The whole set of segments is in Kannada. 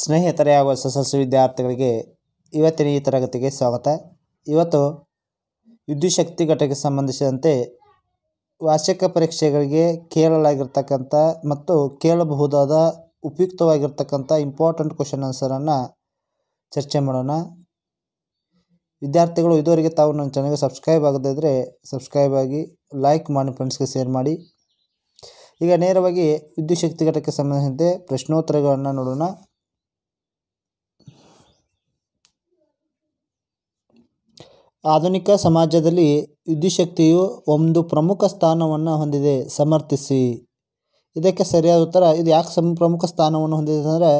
ಸ್ನೇಹಿತರೇ ಹಾಗೂ ಎಸ್ ವಿದ್ಯಾರ್ಥಿಗಳಿಗೆ ಇವತ್ತಿನ ಈ ತರಗತಿಗೆ ಸ್ವಾಗತ ಇವತ್ತು ಶಕ್ತಿ ಘಟಕಕ್ಕೆ ಸಂಬಂಧಿಸಿದಂತೆ ವಾರ್ಷಿಕ ಪರೀಕ್ಷೆಗಳಿಗೆ ಕೇಳಲಾಗಿರ್ತಕ್ಕಂಥ ಮತ್ತು ಕೇಳಬಹುದಾದ ಉಪಯುಕ್ತವಾಗಿರ್ತಕ್ಕಂಥ ಇಂಪಾರ್ಟೆಂಟ್ ಕ್ವಶನ್ ಆನ್ಸರನ್ನು ಚರ್ಚೆ ಮಾಡೋಣ ವಿದ್ಯಾರ್ಥಿಗಳು ಇದುವರೆಗೆ ತಾವು ನನ್ನ ಚೆನ್ನಾಗಿ ಸಬ್ಸ್ಕ್ರೈಬ್ ಆಗದಿದ್ದರೆ ಸಬ್ಸ್ಕ್ರೈಬ್ ಆಗಿ ಲೈಕ್ ಮಾಡಿ ಫ್ರೆಂಡ್ಸ್ಗೆ ಶೇರ್ ಮಾಡಿ ಈಗ ನೇರವಾಗಿ ಶಕ್ತಿ ಘಟಕಕ್ಕೆ ಸಂಬಂಧಿಸಿದಂತೆ ಪ್ರಶ್ನೋತ್ತರಗಳನ್ನು ನೋಡೋಣ ಆಧುನಿಕ ಸಮಾಜದಲ್ಲಿ ಯುದ್ಧಿಶಕ್ತಿಯು ಒಂದು ಪ್ರಮುಖ ಸ್ಥಾನವನ್ನು ಹೊಂದಿದೆ ಸಮರ್ಥಿಸಿ ಇದಕ್ಕೆ ಸರಿಯಾದ ಉತ್ತರ ಇದು ಯಾಕೆ ಸಮ ಪ್ರಮುಖ ಸ್ಥಾನವನ್ನು ಹೊಂದಿದೆ ಅಂದರೆ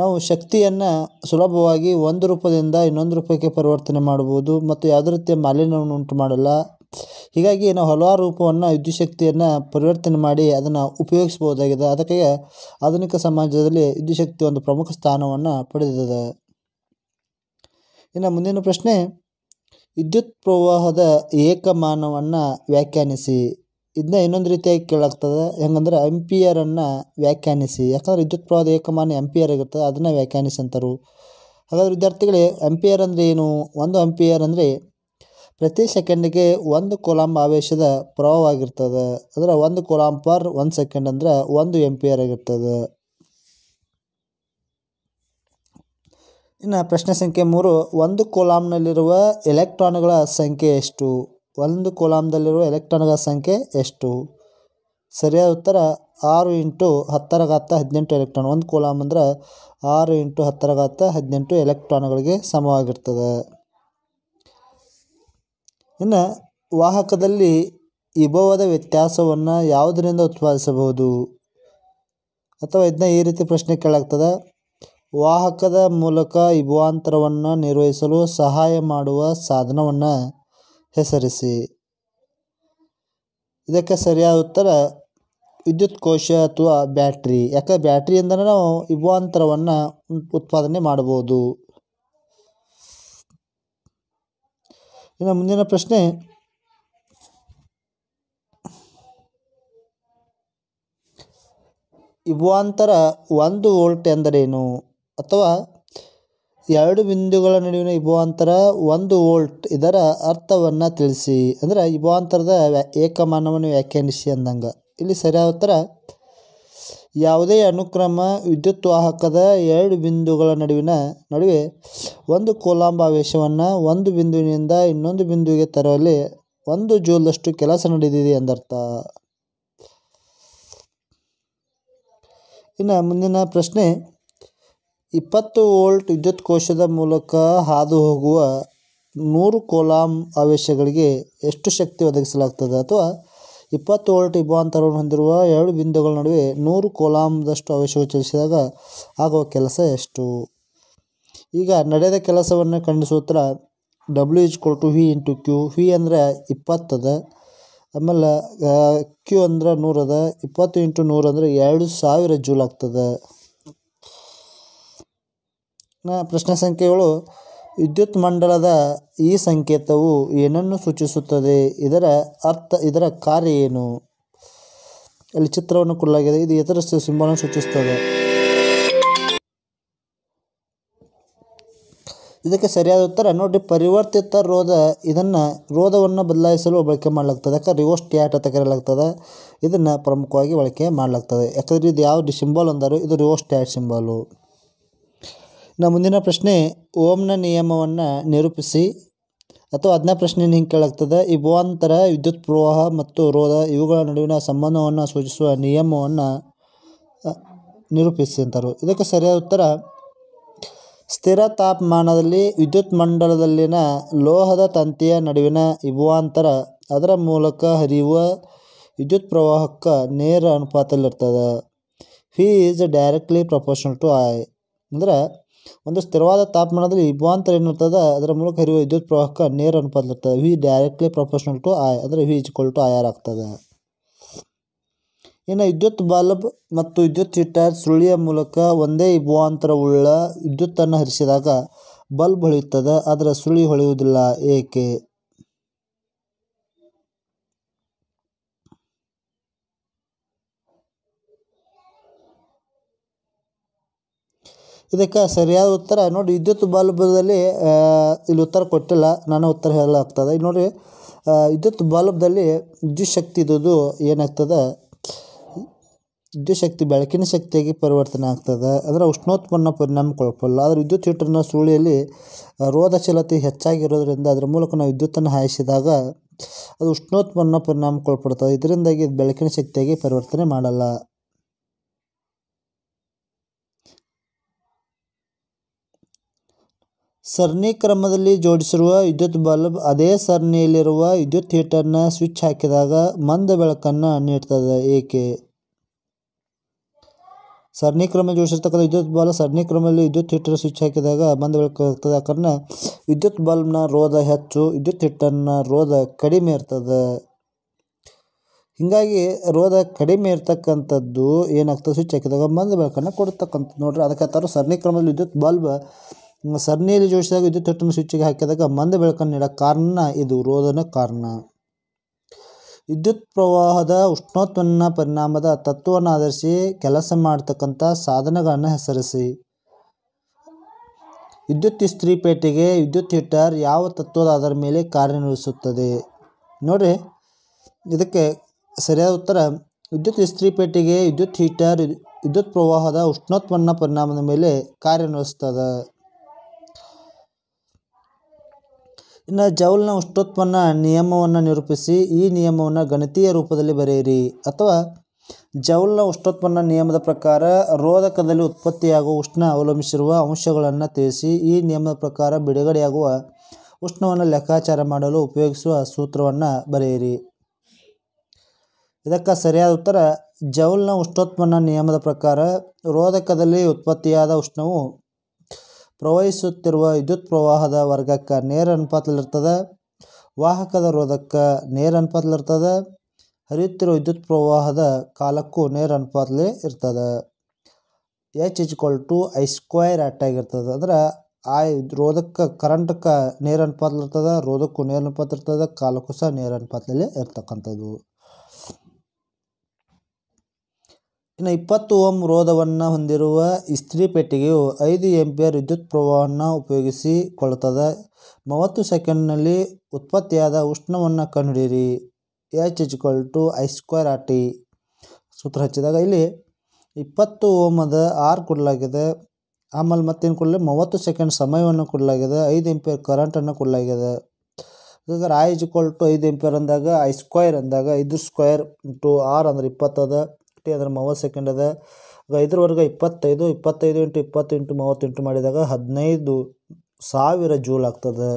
ನಾವು ಶಕ್ತಿಯನ್ನು ಸುಲಭವಾಗಿ ಒಂದು ರೂಪದಿಂದ ಇನ್ನೊಂದು ರೂಪಕ್ಕೆ ಪರಿವರ್ತನೆ ಮಾಡ್ಬೋದು ಮತ್ತು ಯಾವುದೇ ರೀತಿಯ ಮಾಲಿನ್ಯವನ್ನು ಉಂಟು ಮಾಡಲ್ಲ ಹೀಗಾಗಿ ನಾವು ಹಲವಾರು ರೂಪವನ್ನು ಶಕ್ತಿಯನ್ನು ಪರಿವರ್ತನೆ ಮಾಡಿ ಅದನ್ನು ಉಪಯೋಗಿಸ್ಬೋದಾಗಿದೆ ಅದಕ್ಕೆ ಆಧುನಿಕ ಸಮಾಜದಲ್ಲಿ ಶಕ್ತಿ ಒಂದು ಪ್ರಮುಖ ಸ್ಥಾನವನ್ನು ಪಡೆದಿದೆ ಇನ್ನು ಮುಂದಿನ ಪ್ರಶ್ನೆ ವಿದ್ಯುತ್ ಪ್ರವಾಹದ ಏಕಮಾನವನ್ನು ವ್ಯಾಖ್ಯಾನಿಸಿ ಇದನ್ನ ಇನ್ನೊಂದು ರೀತಿಯಾಗಿ ಕೇಳಾಗ್ತದೆ ಹೆಂಗಂದ್ರೆ ಎಂಪಿಯರನ್ನು ವ್ಯಾಖ್ಯಾನಿಸಿ ಯಾಕಂದ್ರೆ ವಿದ್ಯುತ್ ಪ್ರವಾಹದ ಏಕಮಾನ ಎಂಪಿಯರ್ ಆಗಿರ್ತದೆ ಅದನ್ನು ವ್ಯಾಖ್ಯಾನಿಸಿ ಅಂತಾರೆ ಹಾಗಾದ್ರೆ ವಿದ್ಯಾರ್ಥಿಗಳೇ ಆಂಪಿಯರ್ ಅಂದರೆ ಏನು ಒಂದು ಆಂಪಿಯರ್ ಅಂದರೆ ಪ್ರತಿ ಸೆಕೆಂಡಿಗೆ ಒಂದು ಕೊಲಾಮ್ ಆವೇಶದ ಆಗಿರ್ತದೆ ಅಂದರೆ ಒಂದು ಕೊಲಾಮ್ ಪರ್ ಒಂದು ಸೆಕೆಂಡ್ ಅಂದ್ರೆ ಒಂದು ಎಂಪಿಯರ್ ಆಗಿರ್ತದೆ ಇನ್ನು ಪ್ರಶ್ನೆ ಸಂಖ್ಯೆ ಮೂರು ಒಂದು ಕೋಲಾಮ್ನಲ್ಲಿರುವ ಎಲೆಕ್ಟ್ರಾನ್ಗಳ ಸಂಖ್ಯೆ ಎಷ್ಟು ಒಂದು ಕೋಲಾಮ್ದಲ್ಲಿರುವ ಎಲೆಕ್ಟ್ರಾನ್ಗಳ ಸಂಖ್ಯೆ ಎಷ್ಟು ಸರಿಯಾದ ಉತ್ತರ ಆರು ಇಂಟು ಹತ್ತರಗಾತ ಹದಿನೆಂಟು ಎಲೆಕ್ಟ್ರಾನ್ ಒಂದು ಕೋಲಾಮ್ ಅಂದ್ರೆ ಆರು ಇಂಟು ಹತ್ತರಗಾತ ಹದಿನೆಂಟು ಎಲೆಕ್ಟ್ರಾನ್ಗಳಿಗೆ ಸಮವಾಗಿರ್ತದೆ ಇನ್ನು ವಾಹಕದಲ್ಲಿ ವಿಭವದ ವ್ಯತ್ಯಾಸವನ್ನು ಯಾವುದರಿಂದ ಉತ್ಪಾದಿಸಬಹುದು ಅಥವಾ ಇದನ್ನ ಈ ರೀತಿ ಪ್ರಶ್ನೆ ಕೇಳಾಗ್ತದೆ ವಾಹಕದ ಮೂಲಕ ವಿಭವಾಂತರವನ್ನು ನಿರ್ವಹಿಸಲು ಸಹಾಯ ಮಾಡುವ ಸಾಧನವನ್ನು ಹೆಸರಿಸಿ ಇದಕ್ಕೆ ಸರಿಯಾದ ಉತ್ತರ ವಿದ್ಯುತ್ ಕೋಶ ಅಥವಾ ಬ್ಯಾಟ್ರಿ ಯಾಕೆ ಬ್ಯಾಟ್ರಿಯಿಂದಲೇ ನಾವು ಇಬ್ಬಾಂತರವನ್ನು ಉತ್ಪಾದನೆ ಮಾಡಬಹುದು ಇನ್ನು ಮುಂದಿನ ಪ್ರಶ್ನೆ ವಿಭವಾಂತರ ಒಂದು ವೋಲ್ಟ್ ಎಂದರೇನು ಅಥವಾ ಎರಡು ಬಿಂದುಗಳ ನಡುವಿನ ವಿಭವಾಂತರ ಒಂದು ವೋಲ್ಟ್ ಇದರ ಅರ್ಥವನ್ನು ತಿಳಿಸಿ ಅಂದರೆ ವಿಭವಾಂತರದ ವ್ಯಾ ಏಕಮಾನವನ್ನು ವ್ಯಾಖ್ಯಾನಿಸಿ ಅಂದಂಗೆ ಇಲ್ಲಿ ಸರಿಯಾದ ಉತ್ತರ ಯಾವುದೇ ಅನುಕ್ರಮ ವಿದ್ಯುತ್ ವಾಹಕದ ಎರಡು ಬಿಂದುಗಳ ನಡುವಿನ ನಡುವೆ ಒಂದು ಕೋಲಾಂಬ ಆವೇಶವನ್ನು ಒಂದು ಬಿಂದುವಿನಿಂದ ಇನ್ನೊಂದು ಬಿಂದುವಿಗೆ ತರುವಲ್ಲಿ ಒಂದು ಜೋಲ್ದಷ್ಟು ಕೆಲಸ ನಡೆದಿದೆ ಎಂದರ್ಥ ಇನ್ನು ಮುಂದಿನ ಪ್ರಶ್ನೆ ಇಪ್ಪತ್ತು ವೋಲ್ಟ್ ವಿದ್ಯುತ್ ಕೋಶದ ಮೂಲಕ ಹಾದು ಹೋಗುವ ನೂರು ಕೋಲಾಮ್ ಆವೇಶಗಳಿಗೆ ಎಷ್ಟು ಶಕ್ತಿ ಒದಗಿಸಲಾಗ್ತದೆ ಅಥವಾ ಇಪ್ಪತ್ತು ವೋಲ್ಟ್ ಇಬ್ಬಾಂತರವನ್ನು ಹೊಂದಿರುವ ಎರಡು ಬಿಂದುಗಳ ನಡುವೆ ನೂರು ಕೋಲಾಮ್ದಷ್ಟು ಆವೇಶಗಳು ಚಲಿಸಿದಾಗ ಆಗುವ ಕೆಲಸ ಎಷ್ಟು ಈಗ ನಡೆದ ಕೆಲಸವನ್ನು ಖಂಡಿಸೋತ್ರ W equal to V into Q V ಅಂದರೆ ಇಪ್ಪತ್ತದ ಆಮೇಲೆ ಕ್ಯೂ ಅಂದರೆ ನೂರದ ಇಪ್ಪತ್ತು ಇಂಟು ನೂರು ಅಂದರೆ ಎರಡು ಸಾವಿರ ಜೂಲ್ ಆಗ್ತದೆ ನ ಪ್ರಶ್ನೆ ಸಂಖ್ಯೆಗಳು ವಿದ್ಯುತ್ ಮಂಡಲದ ಈ ಸಂಕೇತವು ಏನನ್ನು ಸೂಚಿಸುತ್ತದೆ ಇದರ ಅರ್ಥ ಇದರ ಕಾರ್ಯ ಏನು ಅಲ್ಲಿ ಚಿತ್ರವನ್ನು ಕೊಡಲಾಗಿದೆ ಇದು ಇತರ ಸಿಂಬಲನ್ನು ಸೂಚಿಸುತ್ತದೆ ಇದಕ್ಕೆ ಸರಿಯಾದ ಉತ್ತರ ನೋಡಿ ಪರಿವರ್ತಿತ ರೋಧ ಇದನ್ನು ರೋಧವನ್ನು ಬದಲಾಯಿಸಲು ಬಳಕೆ ಮಾಡಲಾಗ್ತದೆ ಯಾಕಂದ್ರೆ ಟ್ಯಾಟ್ ಅಂತ ಕರೆಯಲಾಗ್ತದೆ ಇದನ್ನು ಪ್ರಮುಖವಾಗಿ ಬಳಕೆ ಮಾಡಲಾಗ್ತದೆ ಯಾಕಂದರೆ ಇದು ಯಾವ ಸಿಂಬಲ್ ಅಂದರೂ ಇದು ಟ್ಯಾಟ್ ಸಿಂಬಲು ನಮ್ಮ ಮುಂದಿನ ಪ್ರಶ್ನೆ ಓಮ್ನ ನಿಯಮವನ್ನು ನಿರೂಪಿಸಿ ಅಥವಾ ಅದನ್ನ ಪ್ರಶ್ನೆ ಹಿಂಗೆ ಕೇಳಾಗ್ತದೆ ಇಬ್ಬಾಂತರ ವಿದ್ಯುತ್ ಪ್ರವಾಹ ಮತ್ತು ರೋಧ ಇವುಗಳ ನಡುವಿನ ಸಂಬಂಧವನ್ನು ಸೂಚಿಸುವ ನಿಯಮವನ್ನು ನಿರೂಪಿಸಿ ಅಂತಾರೆ ಇದಕ್ಕೆ ಸರಿಯಾದ ಉತ್ತರ ಸ್ಥಿರ ತಾಪಮಾನದಲ್ಲಿ ವಿದ್ಯುತ್ ಮಂಡಲದಲ್ಲಿನ ಲೋಹದ ತಂತಿಯ ನಡುವಿನ ಇಭುವಾಂತರ ಅದರ ಮೂಲಕ ಹರಿಯುವ ವಿದ್ಯುತ್ ಪ್ರವಾಹಕ್ಕೆ ನೇರ ಅನುಪಾತದಲ್ಲಿರ್ತದೆ ಫಿ is directly proportional to I ಅಂದ್ರೆ ಒಂದು ಸ್ಥಿರವಾದ ತಾಪಮಾನದಲ್ಲಿ ವಿಭವಾಂತರ ಏನಿರ್ತದೆ ಅದರ ಮೂಲಕ ಹರಿಯುವ ವಿದ್ಯುತ್ ಪ್ರವಾಹಕ್ಕೆ ನೇರ ಇರ್ತದೆ V directly proportional to I ಅಂದರೆ ವಿ ಇಜ್ಕೊಲ್ ಟು ಆರ್ ಆಗ್ತದೆ ಇನ್ನು ವಿದ್ಯುತ್ ಬಲ್ಬ್ ಮತ್ತು ವಿದ್ಯುತ್ ಹಿಟ್ಟರ್ ಸುರುಳಿಯ ಮೂಲಕ ಒಂದೇ ವಿಭವಾಂತರವುಳ್ಳ ವಿದ್ಯುತ್ತನ್ನು ಹರಿಸಿದಾಗ ಬಲ್ಬ್ ಹೊಳೆಯುತ್ತದೆ ಆದರೆ ಸುಳಿ ಹೊಳೆಯುವುದಿಲ್ಲ ಏಕೆ ಇದಕ್ಕೆ ಸರಿಯಾದ ಉತ್ತರ ನೋಡಿ ವಿದ್ಯುತ್ ಬಲ್ಬ್ದಲ್ಲಿ ಇಲ್ಲಿ ಉತ್ತರ ಕೊಟ್ಟಿಲ್ಲ ನಾನು ಉತ್ತರ ಹೇಳಲಾಗ್ತದೆ ಇಲ್ಲಿ ನೋಡಿ ವಿದ್ಯುತ್ ಬಲ್ಬ್ದಲ್ಲಿ ವಿದ್ಯುತ್ ಶಕ್ತಿ ಇದ್ದದ್ದು ಏನಾಗ್ತದೆ ವಿದ್ಯುತ್ ಶಕ್ತಿ ಬೆಳಕಿನ ಶಕ್ತಿಯಾಗಿ ಪರಿವರ್ತನೆ ಆಗ್ತದೆ ಅಂದರೆ ಉಷ್ಣೋತ್ಪನ್ನ ಪರಿಣಾಮ ಕೊಳಪಲ್ಲ ಆದರೆ ವಿದ್ಯುತ್ ಹೀಟರ್ನ ಸುಳಿಯಲ್ಲಿ ರೋಧಶೀಲತೆ ಹೆಚ್ಚಾಗಿರೋದ್ರಿಂದ ಅದರ ಮೂಲಕ ನಾವು ವಿದ್ಯುತ್ತನ್ನು ಹಾಯಿಸಿದಾಗ ಅದು ಉಷ್ಣೋತ್ಪನ್ನ ಪರಿಣಾಮ ಕೊಳಪಡ್ತದೆ ಇದರಿಂದಾಗಿ ಬೆಳಕಿನ ಶಕ್ತಿಯಾಗಿ ಪರಿವರ್ತನೆ ಮಾಡಲ್ಲ ಸರಣಿ ಕ್ರಮದಲ್ಲಿ ಜೋಡಿಸಿರುವ ವಿದ್ಯುತ್ ಬಲ್ಬ್ ಅದೇ ಸರಣಿಯಲ್ಲಿರುವ ವಿದ್ಯುತ್ ಹೀಟರ್ನ ಸ್ವಿಚ್ ಹಾಕಿದಾಗ ಮಂದ ಬೆಳಕನ್ನು ನೀಡ್ತದೆ ಏಕೆ ಸರಣಿ ಕ್ರಮ ಜೋಡಿಸಿರ್ತಕ್ಕಂಥ ವಿದ್ಯುತ್ ಬಲ್ಬ್ ಸರಣಿ ಕ್ರಮದಲ್ಲಿ ವಿದ್ಯುತ್ ಹೀಟರ್ ಸ್ವಿಚ್ ಹಾಕಿದಾಗ ಮಂದ ಬೆಳಕು ಹಾಕ್ತದೆ ಕಾರಣ ವಿದ್ಯುತ್ ಬಲ್ಬ್ನ ರೋಧ ಹೆಚ್ಚು ವಿದ್ಯುತ್ ಹೀಟರ್ನ ರೋಧ ಕಡಿಮೆ ಇರ್ತದೆ ಹೀಗಾಗಿ ರೋಧ ಕಡಿಮೆ ಇರ್ತಕ್ಕಂಥದ್ದು ಏನಾಗ್ತದೆ ಸ್ವಿಚ್ ಹಾಕಿದಾಗ ಮಂದ ಬೆಳಕನ್ನು ಕೊಡ್ತಕ್ಕಂಥದ್ದು ನೋಡ್ರಿ ಅದಕ್ಕೆ ಥರ ಸರಣಿ ಕ್ರಮದಲ್ಲಿ ವಿದ್ಯುತ್ ಬಲ್ಬ್ ಸರಣಿಯಲ್ಲಿ ಜೋಡಿಸಿದಾಗ ವಿದ್ಯುತ್ ಹಟ್ಟನ್ನು ಸ್ವಿಚ್ಗೆ ಹಾಕಿದಾಗ ಮಂದ ಬೆಳಕನ್ನು ನೀಡೋ ಕಾರಣ ಇದು ರೋಧನ ಕಾರಣ ವಿದ್ಯುತ್ ಪ್ರವಾಹದ ಉಷ್ಣೋತ್ವನ್ನ ಪರಿಣಾಮದ ತತ್ವವನ್ನು ಆಧರಿಸಿ ಕೆಲಸ ಮಾಡತಕ್ಕಂಥ ಸಾಧನಗಳನ್ನು ಹೆಸರಿಸಿ ವಿದ್ಯುತ್ ಇಸ್ತ್ರಿ ಪೇಟೆಗೆ ವಿದ್ಯುತ್ ಹೀಟರ್ ಯಾವ ತತ್ವದ ಅದರ ಮೇಲೆ ಕಾರ್ಯನಿರ್ವಹಿಸುತ್ತದೆ ನೋಡಿರಿ ಇದಕ್ಕೆ ಸರಿಯಾದ ಉತ್ತರ ವಿದ್ಯುತ್ ಇಸ್ತ್ರಿ ಪೇಟೆಗೆ ವಿದ್ಯುತ್ ಹೀಟರ್ ವಿದ್ಯುತ್ ಪ್ರವಾಹದ ಉಷ್ಣೋತ್ವನ್ನ ಪರಿಣಾಮದ ಮೇಲೆ ಕಾರ್ಯನಿರ್ವಹಿಸ್ತದೆ ಇನ್ನು ಜೌಲ್ನ ಉಷ್ಣೋತ್ಪನ್ನ ನಿಯಮವನ್ನು ನಿರೂಪಿಸಿ ಈ ನಿಯಮವನ್ನು ಗಣಿತೀಯ ರೂಪದಲ್ಲಿ ಬರೆಯಿರಿ ಅಥವಾ ಜೌಲ್ನ ಉಷ್ಣೋತ್ಪನ್ನ ನಿಯಮದ ಪ್ರಕಾರ ರೋಧಕದಲ್ಲಿ ಉತ್ಪತ್ತಿಯಾಗುವ ಉಷ್ಣ ಅವಲಂಬಿಸಿರುವ ಅಂಶಗಳನ್ನು ತಿಳಿಸಿ ಈ ನಿಯಮದ ಪ್ರಕಾರ ಬಿಡುಗಡೆಯಾಗುವ ಉಷ್ಣವನ್ನು ಲೆಕ್ಕಾಚಾರ ಮಾಡಲು ಉಪಯೋಗಿಸುವ ಸೂತ್ರವನ್ನು ಬರೆಯಿರಿ ಇದಕ್ಕೆ ಸರಿಯಾದ ಉತ್ತರ ಜೌಲ್ನ ಉಷ್ಣೋತ್ಪನ್ನ ನಿಯಮದ ಪ್ರಕಾರ ರೋಧಕದಲ್ಲಿ ಉತ್ಪತ್ತಿಯಾದ ಉಷ್ಣವು ಪ್ರವಹಿಸುತ್ತಿರುವ ವಿದ್ಯುತ್ ಪ್ರವಾಹದ ವರ್ಗಕ್ಕೆ ನೇರ ಅನುಪಾತದಲ್ಲಿರ್ತದೆ ವಾಹಕದ ರೋಧಕ್ಕ ನೇರ ಅನುಪಾತದಲ್ಲಿರ್ತದೆ ಹರಿಯುತ್ತಿರುವ ವಿದ್ಯುತ್ ಪ್ರವಾಹದ ಕಾಲಕ್ಕೂ ನೇರ ಅನುಪಾತದಲ್ಲಿ ಇರ್ತದೆ H is equal to I square ಅಂದ್ರೆ ಆ ರೋಧಕ್ಕೆ ಕರೆಂಟ್ಕ ನೇರ ಅನುಪಾತದಲ್ಲಿರ್ತದೆ ರೋಧಕ್ಕೂ ನೇರ ಅನುಪಾತ ಇರ್ತದೆ ಕಾಲಕ್ಕೂ ಸಹ ನೇರ ಅನುಪಾತದಲ್ಲಿ ಇರ್ತಕ್ಕಂಥದ್ದು ಇನ್ನು ಇಪ್ಪತ್ತು ಓಮ್ ರೋಧವನ್ನು ಹೊಂದಿರುವ ಇಸ್ತ್ರಿ ಪೆಟ್ಟಿಗೆಯು ಐದು ಎಂಪಿಯರ್ ವಿದ್ಯುತ್ ಪ್ರವಾಹವನ್ನು ಉಪಯೋಗಿಸಿಕೊಳ್ಳುತ್ತದೆ ಮೂವತ್ತು ಸೆಕೆಂಡ್ನಲ್ಲಿ ಉತ್ಪತ್ತಿಯಾದ ಉಷ್ಣವನ್ನು ಕಂಡುಹಿಡಿಯಿರಿ H equal to I square R T ಸೂತ್ರ ಹಚ್ಚಿದಾಗ ಇಲ್ಲಿ ಇಪ್ಪತ್ತು ಓಮ್ ಅದ ಆರ್ ಕೊಡಲಾಗಿದೆ ಆಮೇಲೆ ಮತ್ತೇನು ಕೊಡಲಿ ಮೂವತ್ತು ಸೆಕೆಂಡ್ ಸಮಯವನ್ನು ಕೊಡಲಾಗಿದೆ ಐದು ಎಂಪಿಯರ್ ಕರೆಂಟನ್ನು ಕೊಡಲಾಗಿದೆ ಈಗ ಐ ಇಜ್ವಲ್ ಟು ಐದು ಎಂಪಿಯರ್ ಅಂದಾಗ ಐ ಸ್ಕ್ವೈರ್ ಅಂದಾಗ ಐದು ಸ್ಕ್ವೈರ್ ಟು ಆರ್ ಅಂದರೆ ಇಪ್ಪತ್ತದ ಅದರ ಮೂವತ್ತು ಸೆಕೆಂಡ್ ಅದ ಐದರವರೆಗೆ ಇಪ್ಪತ್ತೈದು ಇಪ್ಪತ್ತೈದು ಇಂಟು ಇಪ್ಪತ್ತೆಂಟು ಇಂಟು ಮೂವತ್ತೆಂಟು ಮಾಡಿದಾಗ ಹದಿನೈದು ಸಾವಿರ ಜೂಲ್ ಆಗ್ತದೆ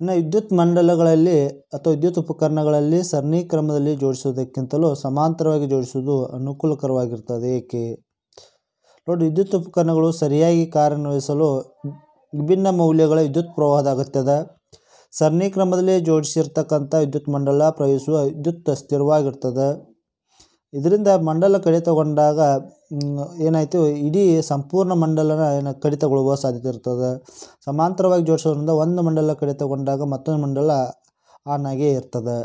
ಇನ್ನು ವಿದ್ಯುತ್ ಮಂಡಲಗಳಲ್ಲಿ ಅಥವಾ ವಿದ್ಯುತ್ ಉಪಕರಣಗಳಲ್ಲಿ ಸರಣಿ ಕ್ರಮದಲ್ಲಿ ಜೋಡಿಸುವುದಕ್ಕಿಂತಲೂ ಸಮಾಂತರವಾಗಿ ಜೋಡಿಸುವುದು ಅನುಕೂಲಕರವಾಗಿರ್ತದೆ ಏಕೆ ನೋಡಿ ವಿದ್ಯುತ್ ಉಪಕರಣಗಳು ಸರಿಯಾಗಿ ಕಾರ್ಯನಿರ್ವಹಿಸಲು ವಿಭಿನ್ನ ಮೌಲ್ಯಗಳ ವಿದ್ಯುತ್ ಪ್ರವಾಹದ ಅಗತ್ಯದ ಸರಣಿ ಕ್ರಮದಲ್ಲಿ ಜೋಡಿಸಿರ್ತಕ್ಕಂಥ ವಿದ್ಯುತ್ ಮಂಡಲ ಪ್ರವಹಿಸುವ ವಿದ್ಯುತ್ ಸ್ಥಿರವಾಗಿರ್ತದೆ ಇದರಿಂದ ಮಂಡಲ ಕಡಿತಗೊಂಡಾಗ ಏನಾಯಿತು ಇಡೀ ಸಂಪೂರ್ಣ ಮಂಡಲನ ಏನು ಕಡಿತಗೊಳ್ಳುವ ಸಾಧ್ಯತೆ ಇರ್ತದೆ ಸಮಾಂತರವಾಗಿ ಜೋಡಿಸೋದ್ರಿಂದ ಒಂದು ಮಂಡಲ ಕಡಿತಗೊಂಡಾಗ ಮತ್ತೊಂದು ಮಂಡಲ ಆನ್ ಆಗೇ ಇರ್ತದೆ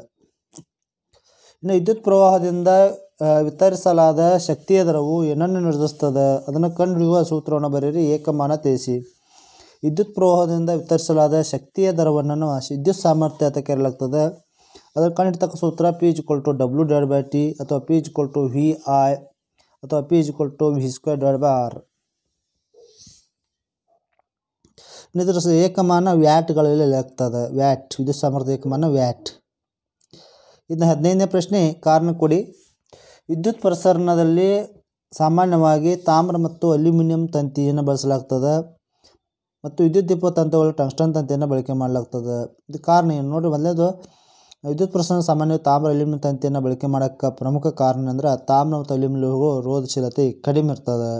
ಇನ್ನು ವಿದ್ಯುತ್ ಪ್ರವಾಹದಿಂದ ವಿತರಿಸಲಾದ ಶಕ್ತಿಯ ದರವು ಏನನ್ನು ನಿರ್ಧರಿಸ್ತದೆ ಅದನ್ನು ಕಂಡುಹಿಡಿಯುವ ಸೂತ್ರವನ್ನು ಬರೆಯಿರಿ ಏಕಮಾನ ತಿಳಿಸಿ ವಿದ್ಯುತ್ ಪ್ರವಾಹದಿಂದ ವಿತರಿಸಲಾದ ಶಕ್ತಿಯ ದರವನ್ನು ವಿದ್ಯುತ್ ಸಾಮರ್ಥ್ಯ ಅಂತ ಕೇಳಲಾಗ್ತದೆ ಅದರ ಕಂಡಿಡ್ತಕ್ಕ ಸೂತ್ರ P is to W dot by T ಅಥವಾ P is to V I ಅಥವಾ P is to V square divide by R ಇದರ ಏಕಮಾನ ವ್ಯಾಟ್ಗಳಲ್ಲಿ ಆಗ್ತದೆ ವ್ಯಾಟ್ ವಿದ್ಯುತ್ ಸಾಮರ್ಥ್ಯ ಏಕಮಾನ ವ್ಯಾಟ್ ಇದನ್ನ ಹದಿನೈದನೇ ಪ್ರಶ್ನೆ ಕಾರಣ ಕೊಡಿ ವಿದ್ಯುತ್ ಪ್ರಸರಣದಲ್ಲಿ ಸಾಮಾನ್ಯವಾಗಿ ತಾಮ್ರ ಮತ್ತು ಅಲ್ಯೂಮಿನಿಯಂ ತಂತಿಯನ್ನು ಬಳಸಲಾಗ್ತದೆ ಮತ್ತು ವಿದ್ಯುತ್ ದೀಪ ತಂತಿಗಳು ಟಂಗ್ಸ್ಟನ್ ತಂತಿಯನ್ನು ಬಳಕೆ ಮಾಡಲಾಗ್ತದೆ ಇದು ಕಾರಣ ಏನು ನೋಡಿರಿ ಮೊದಲೇದು ವಿದ್ಯುತ್ ಪ್ರಸರಣ ಸಾಮಾನ್ಯವಾಗಿ ತಾಮ್ರ ಅಲ್ಯೂಮಿನಿಯಂ ತಂತಿಯನ್ನು ಬಳಕೆ ಮಾಡೋಕ್ಕೆ ಪ್ರಮುಖ ಕಾರಣ ಅಂದ್ರೆ ತಾಮ್ರ ಮತ್ತು ರೋಧಶೀಲತೆ ಕಡಿಮೆ ಇರ್ತದೆ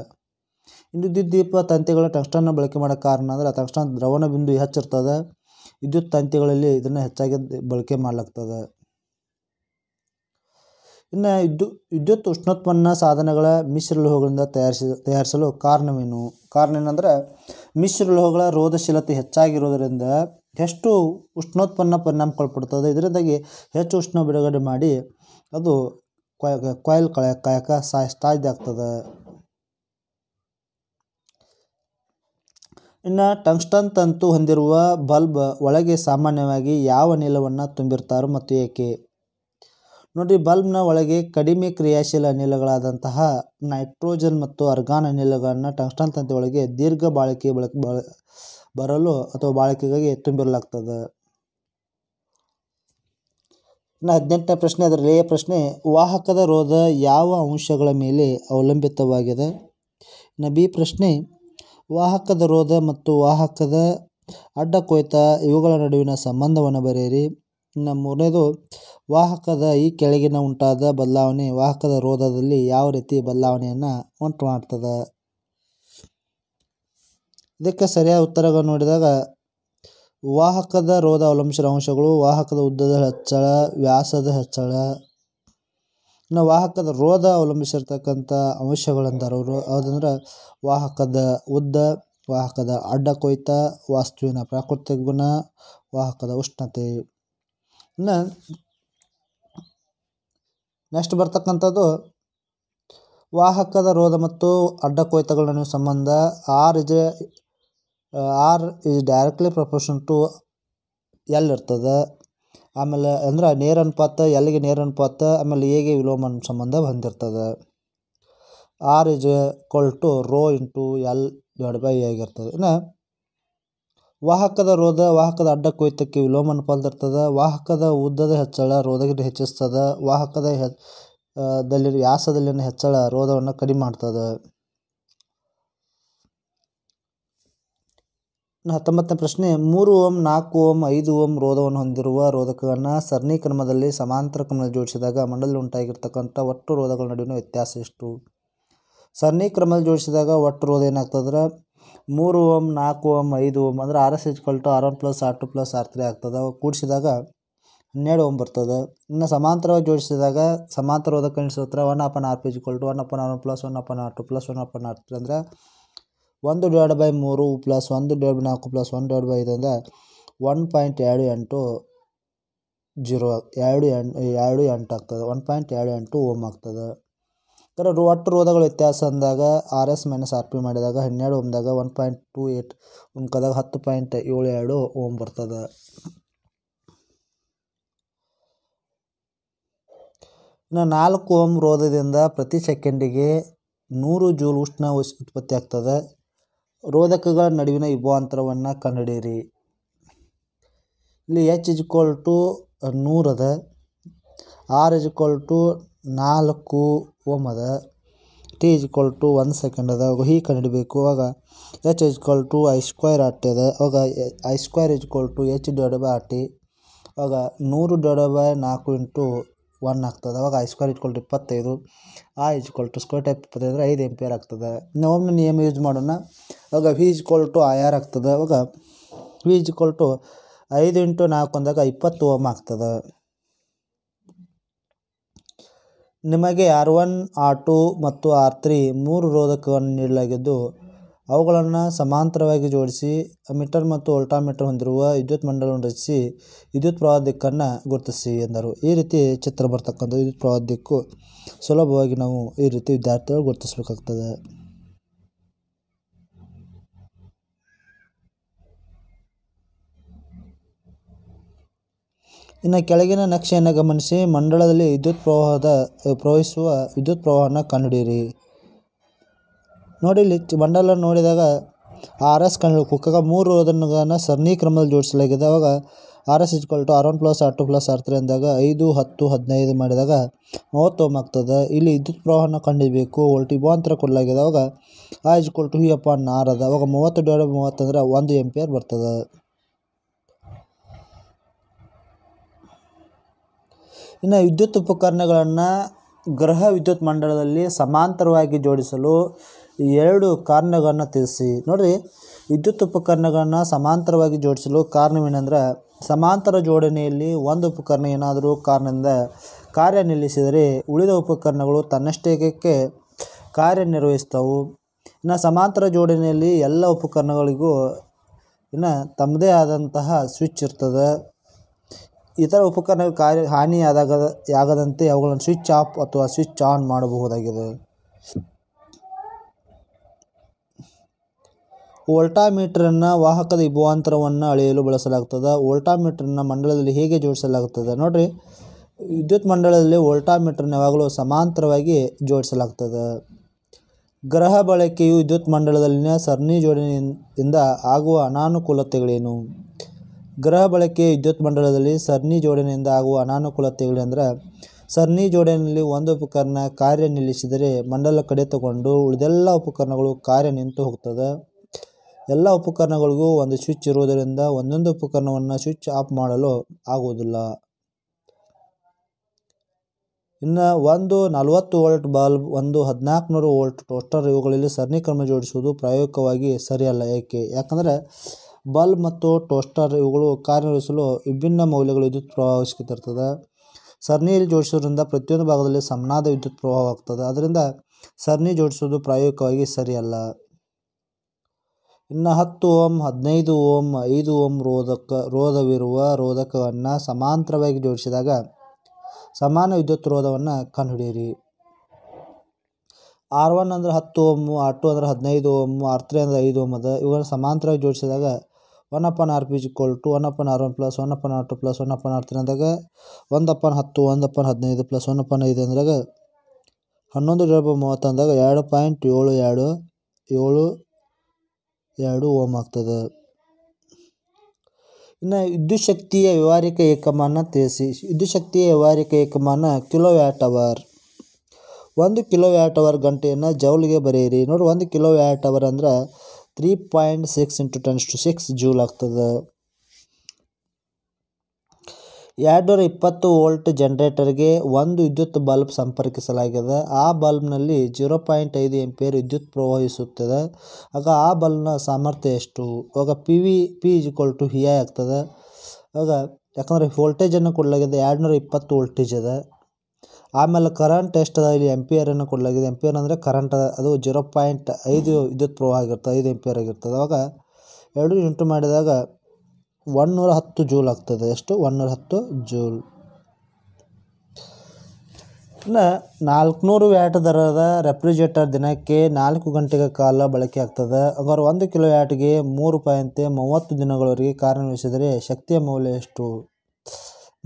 ಇನ್ನು ವಿದ್ಯುತ್ ದೀಪ ತಂತಿಗಳು ಟಂಗ್ಸ್ಟನ್ನ ಬಳಕೆ ಮಾಡೋಕ್ಕೆ ಕಾರಣ ಅಂದ್ರೆ ಟಂಗ್ಸ್ಟನ್ ದ್ರವಣ ಬಿಂದು ಹೆಚ್ಚಿರ್ತದೆ ವಿದ್ಯುತ್ ತಂತಿಗಳಲ್ಲಿ ಇದನ್ನು ಹೆಚ್ಚಾಗಿ ಬಳಕೆ ಮಾಡಲಾಗ್ತದೆ ಇನ್ನು ವಿದ್ಯು ವಿದ್ಯುತ್ ಉಷ್ಣೋತ್ಪನ್ನ ಸಾಧನಗಳ ಮಿಶ್ರಲೋಹಗಳಿಂದ ತಯಾರಿಸಿ ತಯಾರಿಸಲು ಕಾರಣವೇನು ಕಾರಣ ಏನಂದರೆ ಮಿಶ್ರಲೋಹಗಳ ರೋಧಶೀಲತೆ ಹೆಚ್ಚಾಗಿರೋದರಿಂದ ಎಷ್ಟು ಉಷ್ಣೋತ್ಪನ್ನ ಪರಿಣಾಮಕೊಳ್ಪಡ್ತದೆ ಇದರಿಂದಾಗಿ ಹೆಚ್ಚು ಉಷ್ಣ ಬಿಡುಗಡೆ ಮಾಡಿ ಅದು ಕಾಯಿಲ್ ಕೊಯ್ಲು ಕಳೆ ಕಾಯಕ ಸಾಧ್ಯ ಆಗ್ತದೆ ಇನ್ನು ಟಂಗ್ಸ್ಟನ್ ತಂತು ಹೊಂದಿರುವ ಬಲ್ಬ್ ಒಳಗೆ ಸಾಮಾನ್ಯವಾಗಿ ಯಾವ ನೀಲವನ್ನು ತುಂಬಿರ್ತಾರೋ ಮತ್ತು ಏಕೆ ನೋಡಿ ಬಲ್ಬ್ನ ಒಳಗೆ ಕಡಿಮೆ ಕ್ರಿಯಾಶೀಲ ಅನಿಲಗಳಾದಂತಹ ನೈಟ್ರೋಜನ್ ಮತ್ತು ಅರ್ಗಾನ್ ಅನಿಲಗಳನ್ನು ಟಂಗ್ಸ್ಟನ್ ತಂತಿ ಒಳಗೆ ದೀರ್ಘ ಬಾಳಿಕೆ ಬಳಕೆ ಬರಲು ಅಥವಾ ಬಾಳಿಕೆಗಾಗಿ ತುಂಬಿರಲಾಗ್ತದೆ ಇನ್ನು ಹದಿನೆಂಟನೇ ಪ್ರಶ್ನೆ ಅದರಲ್ಲಿ ಪ್ರಶ್ನೆ ವಾಹಕದ ರೋಧ ಯಾವ ಅಂಶಗಳ ಮೇಲೆ ಅವಲಂಬಿತವಾಗಿದೆ ಇನ್ನು ಬಿ ಪ್ರಶ್ನೆ ವಾಹಕದ ರೋಧ ಮತ್ತು ವಾಹಕದ ಅಡ್ಡ ಕೊಯ್ತ ಇವುಗಳ ನಡುವಿನ ಸಂಬಂಧವನ್ನು ಬರೆಯಿರಿ ಇನ್ನು ಮೂರನೇದು ವಾಹಕದ ಈ ಕೆಳಗಿನ ಉಂಟಾದ ಬದಲಾವಣೆ ವಾಹಕದ ರೋಧದಲ್ಲಿ ಯಾವ ರೀತಿ ಬದಲಾವಣೆಯನ್ನು ಉಂಟು ಮಾಡ್ತದೆ ಇದಕ್ಕೆ ಸರಿಯಾದ ಉತ್ತರಗಳು ನೋಡಿದಾಗ ವಾಹಕದ ರೋಧ ಅವಲಂಬಿಸಿರುವ ಅಂಶಗಳು ವಾಹಕದ ಉದ್ದದ ಹೆಚ್ಚಳ ವ್ಯಾಸದ ಹೆಚ್ಚಳ ಇನ್ನು ವಾಹಕದ ರೋಧ ಅವಲಂಬಿಸಿರ್ತಕ್ಕಂಥ ಅಂಶಗಳಂತಾರೆ ಅವರು ಯಾವುದಂದ್ರೆ ವಾಹಕದ ಉದ್ದ ವಾಹಕದ ಅಡ್ಡ ಕೊಯ್ತ ವಾಸ್ತುವಿನ ಪ್ರಾಕೃತಿಕ ಗುಣ ವಾಹಕದ ಉಷ್ಣತೆ ಇನ್ನು ನೆಕ್ಸ್ಟ್ ಬರ್ತಕ್ಕಂಥದ್ದು ವಾಹಕದ ರೋಧ ಮತ್ತು ಅಡ್ಡ ಕೊಯ್ತಗಳ ಸಂಬಂಧ R is R is directly proportion to L ಇರ್ತದೆ ಆಮೇಲೆ ಅಂದ್ರೆ ನೇರ ಅನುಪಾತ ಎಲ್ಲಿಗೆ ನೇರ ಅನುಪಾತ ಆಮೇಲೆ ಹೇಗೆ ವಿಲೋಮ ಸಂಬಂಧ ಹೊಂದಿರ್ತದೆ R is equal to rho into L divide by ಆಗಿರ್ತದೆ ಇನ್ನು ವಾಹಕದ ರೋಧ ವಾಹಕದ ಅಡ್ಡ ಕೊಯ್ತಕ್ಕೆ ವಿಲೋಮ ವಾಹಕದ ಉದ್ದದ ಹೆಚ್ಚಳ ರೋಧಕ್ಕೆ ಹೆಚ್ಚಿಸ್ತದೆ ವಾಹಕದ ಹೆ ವ್ಯಾಸದಲ್ಲಿನ ಹೆಚ್ಚಳ ರೋಧವನ್ನು ಕಡಿಮೆ ಮಾಡ್ತದೆ ಹತ್ತೊಂಬತ್ತನೇ ಪ್ರಶ್ನೆ ಮೂರು ಓಮ್ ನಾಲ್ಕು ಓಮ್ ಐದು ಓಮ್ ರೋಧವನ್ನು ಹೊಂದಿರುವ ರೋಧಕಗಳನ್ನು ಸರಣಿ ಕ್ರಮದಲ್ಲಿ ಸಮಾಂತರ ಕ್ರಮದಲ್ಲಿ ಜೋಡಿಸಿದಾಗ ಮಂಡಲದಲ್ಲಿ ಉಂಟಾಗಿರ್ತಕ್ಕಂಥ ಒಟ್ಟು ರೋಧಗಳ ನಡುವಿನ ವ್ಯತ್ಯಾಸ ಎಷ್ಟು ಸರಣಿ ಕ್ರಮದಲ್ಲಿ ಜೋಡಿಸಿದಾಗ ಒಟ್ಟು ರೋಧ ಏನಾಗ್ತದ್ರೆ ಮೂರು ಓಮ್ ನಾಲ್ಕು ಓಮ್ ಐದು ಓಮ್ ಅಂದರೆ R S is equal to R one plus R two plus R three ಆಗ್ತದೆ ಕೂಡಿಸಿದಾಗ ಹನ್ನೆರಡು ಓಮ್ ಬರ್ತದೆ ಇನ್ನು ಸಮಾಂತರವಾಗಿ ಜೋಡಿಸಿದಾಗ ಸಮಾಂತರವಾದ ಹತ್ರ ಒನ್ ಅಪನ್ ಆರ್ ಪಿ ಜಿ to one upon R one plus one upon R two plus one upon R three ಅಂದರೆ ಒಂದು ಡಿವೈಡ್ ಬೈ ಮೂರು ಪ್ಲಸ್ ಒಂದು ಡಿವೈಡ್ ಬೈ ನಾಲ್ಕು ಪ್ಲಸ್ ಒನ್ ಡಿವೈಡ್ ಬೈ ಐದು ಅಂದರೆ ಒನ್ ಪಾಯಿಂಟ್ ಎರಡು ಎಂಟು ಜೀರೋ ಎರಡು ಎಂಟು ಎರಡು ಎಂಟು ಆಗ್ತದೆ ಒನ್ ಪಾಯಿಂಟ್ ಎರಡು ಎಂಟು ಓಮ್ ಆಗ್ತದೆ ರೋ ಒಟ್ಟು ರೋಧಗಳ ವ್ಯತ್ಯಾಸ ಅಂದಾಗ R S minus R P ಮಾಡಿದಾಗ ಹನ್ನೆರಡು ಓಮ್ದಾಗ ಒನ್ ಪಾಯಿಂಟ್ ಟೂ ಏಯ್ಟ್ ಉಮ್ಕದಾಗ ಹತ್ತು ಪಾಯಿಂಟ್ ಏಳು ಎರಡು ಓಮ್ ಬರ್ತದೆ ಇನ್ನು ನಾಲ್ಕು ಓಮ್ ರೋಧದಿಂದ ಪ್ರತಿ ಸೆಕೆಂಡಿಗೆ ನೂರು ಜೂಲ್ ಉಷ್ಣ ಉತ್ಪತ್ತಿ ಆಗ್ತದೆ ರೋಧಕಗಳ ನಡುವಿನ ಇಬ್ಬಾಂತರವನ್ನು ಕಂಡುಹಿಡಿಯಿರಿ ಇಲ್ಲಿ ಎಚ್ ಇಜ್ಕ್ವಲ್ ಟು ನೂರದ ಆರ್ ಇಜ್ಕ್ವಲ್ ಟು ನಾಲ್ಕು ಓಮ್ ಅದ ಟಿ ಈಜ್ ಈಕ್ವಲ್ ಟು ಒಂದು ಸೆಕೆಂಡ್ ಅದ ಅವಾಗ ಹೀಗೆ ಕಂಡುಹಿಡಬೇಕು ಅವಾಗ H is equal to I square R T ಅದ ಅವಾಗ I square is equal to H divide by R T ಅವಾಗ ನೂರು ಡಿವೈಡ್ ಬೈ ನಾಲ್ಕು ಇಂಟು ಒನ್ ಆಗ್ತದೆ ಅವಾಗ ಐ ಸ್ಕ್ವೇರ್ ಇಟ್ಕೊಳ್ರಿ ಇಪ್ಪತ್ತೈದು ಆ ಇಜ್ಕೊಲ್ ಟು ಸ್ಕ್ವೇರ್ ಟೈಪ್ ಇಪ್ಪತ್ತೈದು ಅಂದರೆ ಐದು ಎಂಪೇರ್ ಆಗ್ತದೆ ನಾವು ಒಮ್ಮೆ ನಿಯಮ ಯೂಸ್ ಮಾಡೋಣ ಅವಾಗ V is equal to I R ಆಗ್ತದೆ ಅವಾಗ ವಿ ಇಜ್ಕೊಲ್ ಟು ಐದು ಇಂಟು ನಾಲ್ಕು ಅಂದಾಗ ಇಪ್ಪತ್ತು ಓಮ್ ಆಗ್ತದೆ ನಿಮಗೆ ಆರ್ ಒನ್ ಆರ್ ಟು ಮತ್ತು ಆರ್ ತ್ರೀ ಮೂರು ರೋಧಕವನ್ನು ನೀಡಲಾಗಿದ್ದು ಅವುಗಳನ್ನು ಸಮಾಂತರವಾಗಿ ಜೋಡಿಸಿ ಮೀಟರ್ ಮತ್ತು ಮೀಟರ್ ಹೊಂದಿರುವ ವಿದ್ಯುತ್ ಮಂಡಲವನ್ನು ರಚಿಸಿ ವಿದ್ಯುತ್ ಪ್ರವಾಹ ದಿಕ್ಕನ್ನು ಗುರುತಿಸಿ ಎಂದರು ಈ ರೀತಿ ಚಿತ್ರ ಬರ್ತಕ್ಕಂಥ ವಿದ್ಯುತ್ ಪ್ರವಾಹ ದಿಕ್ಕು ಸುಲಭವಾಗಿ ನಾವು ಈ ರೀತಿ ವಿದ್ಯಾರ್ಥಿಗಳು ಗುರುತಿಸಬೇಕಾಗ್ತದೆ ಇನ್ನು ಕೆಳಗಿನ ನಕ್ಷೆಯನ್ನು ಗಮನಿಸಿ ಮಂಡಳದಲ್ಲಿ ವಿದ್ಯುತ್ ಪ್ರವಾಹದ ಪ್ರವಹಿಸುವ ವಿದ್ಯುತ್ ಪ್ರವಾಹನ ಕಂಡುಹಿಡಿಯಿರಿ ನೋಡಿ ಇಲ್ಲಿ ಮಂಡಲ ನೋಡಿದಾಗ ಆರ್ ಎಸ್ ಕಂಡು ಕುಕ್ಕಗ ಮೂರು ಅದನ್ನು ಸರಣಿ ಕ್ರಮದಲ್ಲಿ ಜೋಡಿಸಲಾಗಿದೆ ಅವಾಗ R S is equal to R one plus R two plus R three ಅಂದಾಗ ಐದು ಹತ್ತು ಹದಿನೈದು ಮಾಡಿದಾಗ ಮೂವತ್ತು ಆಗ್ತದೆ ಇಲ್ಲಿ ವಿದ್ಯುತ್ ಪ್ರವಾಹನ ಕಂಡಿಬೇಕು ವೋಲ್ಟಿ ಅಂತರ ಕೊಡಲಾಗಿದೆ ಅವಾಗ ಆ ಇಜ್ಕಲ್ ಟು ಯಪ್ಪ ಅನ್ನ ಆರ್ ಅದ ಅವಾಗ ಮೂವತ್ತು ಡಿವೈಡ್ ಮೂವತ್ತಂದ್ರೆ ಒಂದು ಎಂಪಿಯರ್ ಬರ್ತದೆ ಇನ್ನು ವಿದ್ಯುತ್ ಉಪಕರಣಗಳನ್ನು ಗೃಹ ವಿದ್ಯುತ್ ಮಂಡಲದಲ್ಲಿ ಸಮಾಂತರವಾಗಿ ಜೋಡಿಸಲು ಎರಡು ಕಾರಣಗಳನ್ನು ತಿಳಿಸಿ ನೋಡಿರಿ ವಿದ್ಯುತ್ ಉಪಕರಣಗಳನ್ನು ಸಮಾಂತರವಾಗಿ ಜೋಡಿಸಲು ಕಾರಣವೇನೆಂದರೆ ಸಮಾಂತರ ಜೋಡಣೆಯಲ್ಲಿ ಒಂದು ಉಪಕರಣ ಏನಾದರೂ ಕಾರಣದಿಂದ ಕಾರ್ಯ ನಿಲ್ಲಿಸಿದರೆ ಉಳಿದ ಉಪಕರಣಗಳು ತನ್ನಷ್ಟೇಕಕ್ಕೆ ಕಾರ್ಯನಿರ್ವಹಿಸ್ತವು ಇನ್ನು ಸಮಾಂತರ ಜೋಡಣೆಯಲ್ಲಿ ಎಲ್ಲ ಉಪಕರಣಗಳಿಗೂ ಇನ್ನು ತಮ್ಮದೇ ಆದಂತಹ ಸ್ವಿಚ್ ಇರ್ತದೆ ಇತರ ಉಪಕರಣಗಳು ಕಾರ್ಯ ಹಾನಿಯಾದಾಗ ಯಾಗದಂತೆ ಅವುಗಳನ್ನು ಸ್ವಿಚ್ ಆಫ್ ಅಥವಾ ಸ್ವಿಚ್ ಆನ್ ಮಾಡಬಹುದಾಗಿದೆ ವೋಲ್ಟಾಮೀಟರನ್ನು ವಾಹಕದ ವಿಭವಾಂತರವನ್ನು ಅಳೆಯಲು ಬಳಸಲಾಗ್ತದೆ ವೋಲ್ಟಾಮೀಟರನ್ನು ಮಂಡಲದಲ್ಲಿ ಹೇಗೆ ಜೋಡಿಸಲಾಗ್ತದೆ ನೋಡ್ರಿ ವಿದ್ಯುತ್ ಮಂಡಲದಲ್ಲಿ ವೋಲ್ಟಾಮೀಟರ್ನ ಯಾವಾಗಲೂ ಸಮಾಂತರವಾಗಿ ಜೋಡಿಸಲಾಗ್ತದೆ ಗ್ರಹ ಬಳಕೆಯು ವಿದ್ಯುತ್ ಮಂಡಲದಲ್ಲಿನ ಸರಣಿ ಜೋಡಣೆಯಿಂದ ಆಗುವ ಅನಾನುಕೂಲತೆಗಳೇನು ಗ್ರಹ ಬಳಕೆ ವಿದ್ಯುತ್ ಮಂಡಲದಲ್ಲಿ ಸರಣಿ ಜೋಡಣೆಯಿಂದ ಆಗುವ ಅನಾನುಕೂಲತೆಗಳೆಂದರೆ ಸರಣಿ ಜೋಡಣೆಯಲ್ಲಿ ಒಂದು ಉಪಕರಣ ಕಾರ್ಯ ನಿಲ್ಲಿಸಿದರೆ ಮಂಡಲ ಕಡಿತಗೊಂಡು ಉಳಿದೆಲ್ಲ ಉಪಕರಣಗಳು ಕಾರ್ಯ ನಿಂತು ಹೋಗ್ತದೆ ಎಲ್ಲ ಉಪಕರಣಗಳಿಗೂ ಒಂದು ಸ್ವಿಚ್ ಇರುವುದರಿಂದ ಒಂದೊಂದು ಉಪಕರಣವನ್ನು ಸ್ವಿಚ್ ಆಫ್ ಮಾಡಲು ಆಗುವುದಿಲ್ಲ ಇನ್ನು ಒಂದು ನಲವತ್ತು ವೋಲ್ಟ್ ಬಲ್ಬ್ ಒಂದು ಹದಿನಾಲ್ಕುನೂರು ವೋಲ್ಟ್ ಟೋಸ್ಟರ್ ಇವುಗಳಲ್ಲಿ ಸರಣಿ ಕ್ರಮ ಜೋಡಿಸುವುದು ಪ್ರಾಯೋಗಿಕವಾಗಿ ಸರಿಯಲ್ಲ ಏಕೆ ಯಾಕಂದರೆ ಬಲ್ಬ್ ಮತ್ತು ಟೋಸ್ಟರ್ ಇವುಗಳು ಕಾರ್ಯನಿರ್ವಹಿಸಲು ವಿಭಿನ್ನ ಮೌಲ್ಯಗಳು ವಿದ್ಯುತ್ ಪ್ರವಾಹ ಅವಶ್ಯಕತೆ ಸರಣಿಯಲ್ಲಿ ಜೋಡಿಸೋದ್ರಿಂದ ಪ್ರತಿಯೊಂದು ಭಾಗದಲ್ಲಿ ಸಮನಾದ ವಿದ್ಯುತ್ ಪ್ರವಾಹ ಆಗ್ತದೆ ಅದರಿಂದ ಸರಣಿ ಜೋಡಿಸೋದು ಪ್ರಾಯೋಗಿಕವಾಗಿ ಸರಿಯಲ್ಲ ಇನ್ನು ಹತ್ತು ಓಮ್ ಹದಿನೈದು ಓಮ್ ಐದು ಓಮ್ ರೋಧಕ ರೋಧವಿರುವ ರೋಧಕವನ್ನು ಸಮಾಂತರವಾಗಿ ಜೋಡಿಸಿದಾಗ ಸಮಾನ ವಿದ್ಯುತ್ ರೋಧವನ್ನು ಕಂಡುಹಿಡಿಯಿರಿ ಆರ್ ಒನ್ ಅಂದರೆ ಹತ್ತು ಓಮು ಆರ್ ಟು ಅಂದರೆ ಹದಿನೈದು ಓಮು ಆರ್ ತ್ರೀ ಅಂದರೆ ಐದು ಓಮ್ ಅದ ಇವುಗಳನ್ನ ಸಮಾಂತರವಾಗಿ ಜೋಡಿಸಿದಾಗ one upon R P equal to one upon R one plus one upon two plus one upon R three ಒಂದಪ್ಪನ್ ಹತ್ತು ಒಂದಪ್ಪನ್ ಹದಿನೈದು ಪ್ಲಸ್ ಒನ್ ಹಪ್ಪನ್ ಐದು ಅಂದಾಗ ಹನ್ನೊಂದು ಡಬ್ಬ ಮೂವತ್ತಂದಾಗ ಎರಡು ಪಾಯಿಂಟ್ ಏಳು ಎರಡು ಏಳು ಎರಡು ಓಮ್ ಆಗ್ತದೆ ಇನ್ನು ವಿದ್ಯುತ್ ಶಕ್ತಿಯ ವ್ಯವಹಾರಿಕ ಏಕಮಾನ ವಿದ್ಯುತ್ ಶಕ್ತಿಯ ವ್ಯವಹಾರಿಕ ಏಕಮಾನ ಕಿಲೋ ವ್ಯಾಟ್ ಅವರ್ ಒಂದು ಕಿಲೋ ವ್ಯಾಟ್ ಅವರ್ ಗಂಟೆಯನ್ನು ಜೌಲಿಗೆ ಬರೆಯಿರಿ ನೋಡಿ ಒಂದು ಕಿಲೋ ವ್ಯಾಟ್ ಅವರ್ ಅಂದ್ರೆ three point six into tens to six joule ಆಗ್ತದೆ ಎರಡುನೂರ ಇಪ್ಪತ್ತು ವೋಲ್ಟ್ ಜನರೇಟರ್ಗೆ ಒಂದು ವಿದ್ಯುತ್ ಬಲ್ಬ್ ಸಂಪರ್ಕಿಸಲಾಗಿದೆ ಆ ಬಲ್ಬ್ನಲ್ಲಿ ಜೀರೋ ಪಾಯಿಂಟ್ ಐದು ಎಂಪೇರ್ ವಿದ್ಯುತ್ ಪ್ರವಹಿಸುತ್ತದೆ ಆಗ ಆ ಬಲ್ಬ್ನ ಸಾಮರ್ಥ್ಯ ಎಷ್ಟು ಆಗ P V P equal to ಹಿ ಐ ಆಗ್ತದೆ ಆಗ ಯಾಕಂದರೆ ವೋಲ್ಟೇಜನ್ನು ಕೊಡಲಾಗಿದೆ ಎರಡುನೂರ ಇಪ್ಪತ್ತು ವೋಲ್ಟೇಜ್ ಅದ ಆಮೇಲೆ ಕರೆಂಟ್ ಅದ ಇಲ್ಲಿ ಎಂಪಿಯರ್ ಅನ್ನು ಕೊಡಲಾಗಿದೆ ಎಂಪಿಯರ್ ಅಂದರೆ ಕರೆಂಟ್ ಅದು ಜೀರೋ ಪಾಯಿಂಟ್ ಐದು ವಿದ್ಯುತ್ ಪ್ರವಾಹ ಆಗಿರ್ತದೆ ಐದು ಎಂಪಿಯರ್ ಆಗಿರ್ತದೆ ಅವಾಗ ಎರಡು ಇಂಟು ಮಾಡಿದಾಗ ಒನ್ನೂರ ಹತ್ತು ಜೂಲ್ ಆಗ್ತದೆ ಎಷ್ಟು ಒನ್ನೂರ ಹತ್ತು ಜೂಲ್ ಇನ್ನು ನಾಲ್ಕುನೂರು ವ್ಯಾಟ್ ದರದ ರೆಫ್ರಿಜರೇಟರ್ ದಿನಕ್ಕೆ ನಾಲ್ಕು ಗಂಟೆಗೆ ಕಾಲ ಬಳಕೆ ಆಗ್ತದೆ ಅವರು ಒಂದು ಕಿಲೋ ವ್ಯಾಟ್ಗೆ ಮೂರು ರೂಪಾಯಿ ಅಂತೆ ಮೂವತ್ತು ದಿನಗಳವರೆಗೆ ಕಾರ್ಯನಿರ್ವಹಿಸಿದರೆ ಶಕ್ತಿಯ ಮೌಲ್ಯ ಎಷ್ಟು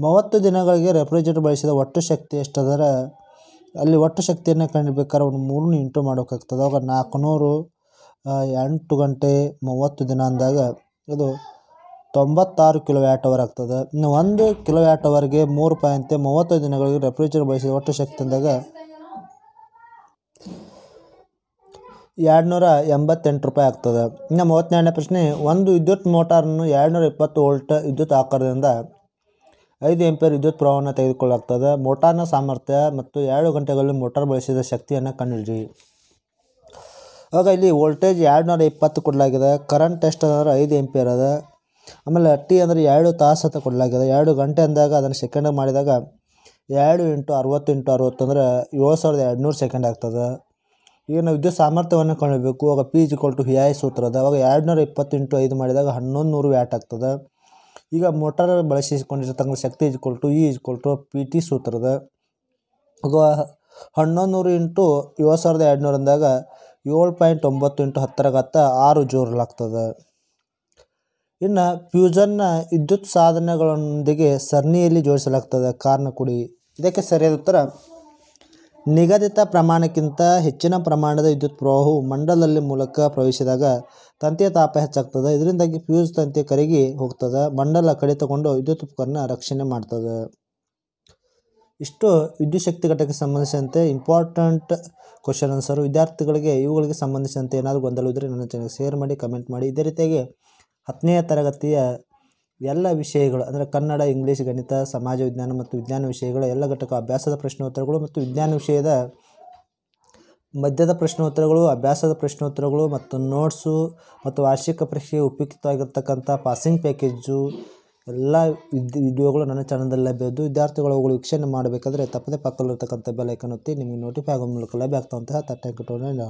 ಮೂವತ್ತು ದಿನಗಳಿಗೆ ರೆಫ್ರಿಜರೇಟರ್ ಬಳಸಿದ ಒಟ್ಟು ಶಕ್ತಿ ಎಷ್ಟದರ ಅಲ್ಲಿ ಒಟ್ಟು ಶಕ್ತಿಯನ್ನು ಕಂಡುಬೇಕಾದ್ರೆ ಒಂದು ಮೂರನ್ನು ಇಂಟು ಮಾಡೋಕ್ಕಾಗ್ತದೆ ಅವಾಗ ನಾಲ್ಕುನೂರು ಎಂಟು ಗಂಟೆ ಮೂವತ್ತು ದಿನ ಅಂದಾಗ ಇದು ತೊಂಬತ್ತಾರು ಕಿಲೋ ವ್ಯಾಟ್ ಅವರ್ ಆಗ್ತದೆ ಇನ್ನು ಒಂದು ಕಿಲೋ ವ್ಯಾಟ್ ಅವರ್ಗೆ ಮೂರು ಪಾಯಿಂಟ್ ಮೂವತ್ತು ದಿನಗಳಿಗೆ ರೆಫ್ರಿಜರೇಟರ್ ಬಳಸಿದ ಒಟ್ಟು ಶಕ್ತಿ ಅಂದಾಗ ಎರಡುನೂರ ಎಂಬತ್ತೆಂಟು ರೂಪಾಯಿ ಆಗ್ತದೆ ಇನ್ನು ಮೂವತ್ತೆರಡನೇ ಪ್ರಶ್ನೆ ಒಂದು ವಿದ್ಯುತ್ ಮೋಟಾರನ್ನು ಎರಡುನೂರ ಇಪ್ಪತ್ತು ವೋಲ್ಟ್ ವಿದ್ಯುತ್ ಆಕಾರದಿಂದ ಐದು ಎಂಪೇರ್ ವಿದ್ಯುತ್ ಪ್ರವಾಹವನ್ನು ತೆಗೆದುಕೊಳ್ಳಲಾಗ್ತದೆ ಮೋಟಾರ್ನ ಸಾಮರ್ಥ್ಯ ಮತ್ತು ಎರಡು ಗಂಟೆಗಳಲ್ಲಿ ಮೋಟಾರ್ ಬಳಸಿದ ಶಕ್ತಿಯನ್ನು ಕಂಡುಹಿಡಿ ಆಗ ಇಲ್ಲಿ ವೋಲ್ಟೇಜ್ ಎರಡು ನೂರ ಇಪ್ಪತ್ತು ಕೊಡಲಾಗಿದೆ ಕರೆಂಟ್ ಟೆಸ್ಟ್ ಅಂದರೆ ಐದು ಎಂಪೇರ್ ಅದ ಆಮೇಲೆ ಟಿ ಅಂದರೆ ಎರಡು ತಾಸು ಅಂತ ಕೊಡಲಾಗಿದೆ ಎರಡು ಗಂಟೆ ಅಂದಾಗ ಅದನ್ನು ಸೆಕೆಂಡ್ ಮಾಡಿದಾಗ ಎರಡು ಇಂಟು ಅರವತ್ತು ಇಂಟು ಅರವತ್ತು ಅಂದರೆ ಏಳು ಸಾವಿರದ ಎರಡುನೂರು ಸೆಕೆಂಡ್ ಆಗ್ತದೆ ಈಗ ನಾವು ವಿದ್ಯುತ್ ಸಾಮರ್ಥ್ಯವನ್ನು ಕಂಡುಹಿಡಬೇಕು ಆಗ ಪಿ ಜಿ ಕೊಟ್ಟು ಹಿ ಐ ಸೂತ್ರದ ಅವಾಗ ಎರಡು ನೂರ ಇಪ್ಪತ್ತೆಂಟು ಐದು ಮಾಡಿದಾಗ ಹನ್ನೊಂದು ನೂರು ವ್ಯಾಟ್ ಆಗ್ತದೆ ಈಗ ಮೋಟಾರ್ ಬಳಸಿಕೊಂಡಿರ್ತಕ್ಕಂಥ ಶಕ್ತಿ ಇಜ್ಕೊಳ್ತು ಈ ಟು ಪಿ ಟಿ ಸೂತ್ರದ ಹನ್ನೊಂದುನೂರು ಹನ್ನೊಂದು ನೂರು ಇಂಟು ಏಳು ಸಾವಿರದ ಎರಡುನೂರಂದಾಗ ಏಳು ಪಾಯಿಂಟ್ ಒಂಬತ್ತು ಇಂಟು ಹತ್ತರಗತ್ತ ಆರು ಜೋರಲಾಗ್ತದೆ ಇನ್ನು ಫ್ಯೂಸನ್ನ ವಿದ್ಯುತ್ ಸಾಧನಗಳೊಂದಿಗೆ ಸರಣಿಯಲ್ಲಿ ಜೋಡಿಸಲಾಗ್ತದೆ ಕಾರಣ ಕೊಡಿ ಇದಕ್ಕೆ ಸರಿಯಾದ ಉತ್ತರ ನಿಗದಿತ ಪ್ರಮಾಣಕ್ಕಿಂತ ಹೆಚ್ಚಿನ ಪ್ರಮಾಣದ ವಿದ್ಯುತ್ ಪ್ರವಾಹವು ಮಂಡಲದಲ್ಲಿ ಮೂಲಕ ಪ್ರವೇಶಿಸಿದಾಗ ತಂತಿಯ ತಾಪ ಹೆಚ್ಚಾಗ್ತದೆ ಇದರಿಂದಾಗಿ ಫ್ಯೂಸ್ ತಂತಿ ಕರಗಿ ಹೋಗ್ತದೆ ಮಂಡಲ ತಗೊಂಡು ವಿದ್ಯುತ್ ಉಪಕರಣ ರಕ್ಷಣೆ ಮಾಡ್ತದೆ ಇಷ್ಟು ವಿದ್ಯುತ್ ಶಕ್ತಿ ಘಟಕಕ್ಕೆ ಸಂಬಂಧಿಸಿದಂತೆ ಇಂಪಾರ್ಟೆಂಟ್ ಕ್ವಶನ್ ಆನ್ಸರು ವಿದ್ಯಾರ್ಥಿಗಳಿಗೆ ಇವುಗಳಿಗೆ ಸಂಬಂಧಿಸಿದಂತೆ ಏನಾದರೂ ಗೊಂದಲವಿದ್ದರೆ ನನ್ನ ಚಾನಲ್ ಶೇರ್ ಮಾಡಿ ಕಮೆಂಟ್ ಮಾಡಿ ಇದೇ ರೀತಿಯಾಗಿ ಹತ್ತನೇ ತರಗತಿಯ ಎಲ್ಲ ವಿಷಯಗಳು ಅಂದರೆ ಕನ್ನಡ ಇಂಗ್ಲೀಷ್ ಗಣಿತ ಸಮಾಜ ವಿಜ್ಞಾನ ಮತ್ತು ವಿಜ್ಞಾನ ವಿಷಯಗಳ ಎಲ್ಲ ಘಟಕ ಅಭ್ಯಾಸದ ಪ್ರಶ್ನೋತ್ತರಗಳು ಮತ್ತು ವಿಜ್ಞಾನ ವಿಷಯದ ಮಧ್ಯದ ಪ್ರಶ್ನೋತ್ತರಗಳು ಅಭ್ಯಾಸದ ಪ್ರಶ್ನೋತ್ತರಗಳು ಮತ್ತು ನೋಟ್ಸು ಮತ್ತು ವಾರ್ಷಿಕ ಪರೀಕ್ಷೆಗೆ ಉಪಯುಕ್ತವಾಗಿರ್ತಕ್ಕಂಥ ಪಾಸಿಂಗ್ ಪ್ಯಾಕೇಜು ಎಲ್ಲ ವಿಡಿಯೋಗಳು ನನ್ನ ಚಾನಲ್ದಲ್ಲಿ ಲಭ್ಯವಿದ್ದು ವಿದ್ಯಾರ್ಥಿಗಳು ಅವುಗಳು ವೀಕ್ಷಣೆ ಮಾಡಬೇಕಾದ್ರೆ ತಪ್ಪದೇ ಪಕ್ಕದಲ್ಲಿರ್ತಕ್ಕಂಥ ಬೆಲೈಕನ್ ಒತ್ತಿ ನಿಮಗೆ ನೋಟಿಫೈ ಆಗೋ ಮೂಲಕ ಲಭ್ಯ ಆಗ್ತವಂತಹ ತಟ್ಟೆ ಕಟ್ಟೋಣ